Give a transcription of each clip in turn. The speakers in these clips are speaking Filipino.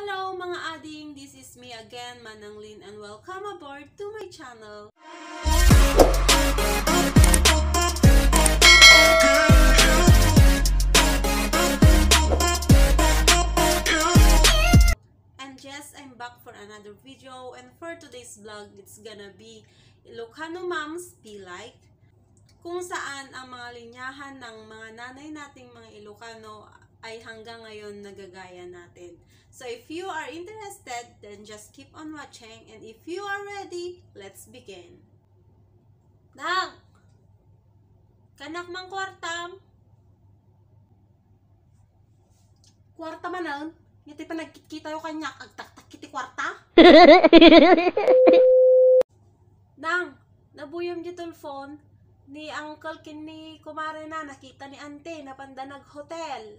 Hello mga ading! This is me again, Manang Lin, and welcome aboard to my channel. And yes, I'm back for another video, and for today's vlog, it's gonna be Ilocano Moms Be Like, kung saan ang mga linyahan ng mga nanay nating mga Ilocano ay hanggang ngayon nagagaya natin. So if you are interested, then just keep on watching. And if you are ready, let's begin. Dang! Kanak mang kwartam. Kwarta man ang. Ah. Ngiti pa nagkikita yung kanyak. Agtaktak kiti kwarta. Dang! Nabuyom dito phone ni uncle kin kumare na nakita ni ante na pandanag hotel.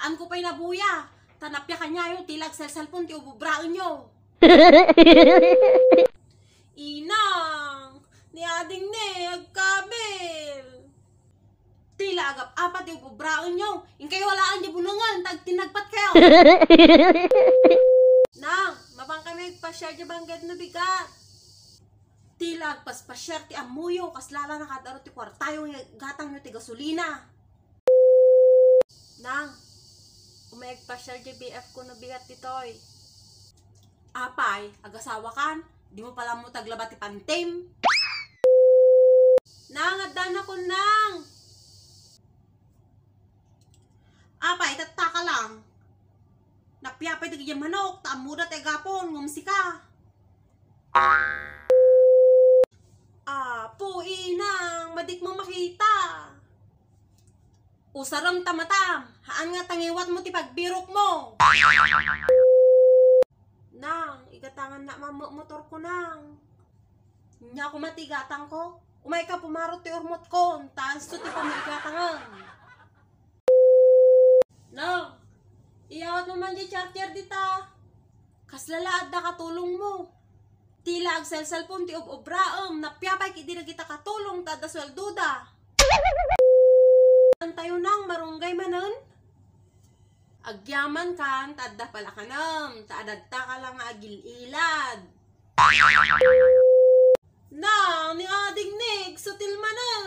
Kaan ko pa'y nabuya. Tanapya kanya yung tilag sa cellphone ti ububraon nyo. Inang, ni ading ni, agkabil. Tila agap apat ti ububraon nyo. Inkay walaan di bulungan, tag tinagpat kayo. Nang, mabang kami nagpasyar di banggad na bigat. Tila agpaspasyar ti amuyo, kaslala na kadaro ti kwartayo, gatang nyo ti gasolina. Nang, Umayag pa siya JBF ko bihat ditoy. Apay, agasawa kan, di mo pala mo taglabati pantim. Nangadan ako nang. Apay, tataka lang. Napiyapay tigil manok, tamuda tayo gapon, ngumsi ka. Apo, inang, madik mo makita. Usaram tamatam. Saan nga tangiwat mo ti pagbirok mo? Nang, igatangan na mamu motor ko nang. Nya ko matigatang ko. Umay ka pumarot ti urmot ko. Taas to ti pamigatangan. Nang, iawat mo man di charger dita. Kaslalaad na katulong mo. Tila ang cellphone ti ob-obraom. Napyapay kidi na kita katulong tadaswal duda. Antayo nang marunggay manon? Agyaman kan, tadda pala kanam, taadadta ka lang agililad. Na, ni ading nig, sutil manam.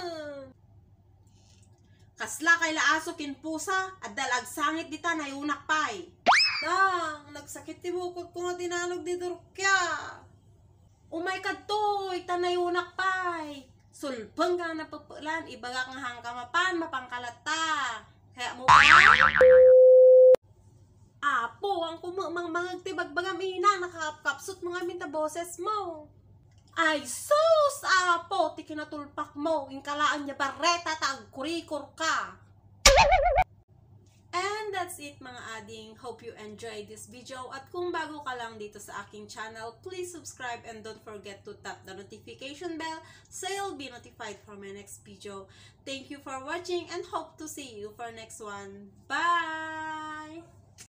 Kasla kay laaso kin pusa, at dalag sangit dita na yunak pay. Dang, nagsakit ti bukod ko nga dinanog di durkya. Umay kadtoy, tanayunak pay sulpeng ka na nga ibaga mapan, mapangkalat ta. Kaya mo pa mang mangagtibag mihina nakakapkapsot mo nga minta boses mo. Ay sus apo ti kinatulpak mo inkalaan niya bareta ta kurikor ka. And that's it mga ading. Hope you enjoyed this video. At kung bago ka lang dito sa aking channel, please subscribe and don't forget to tap the notification bell so you'll be notified for my next video. Thank you for watching and hope to see you for next one. Bye!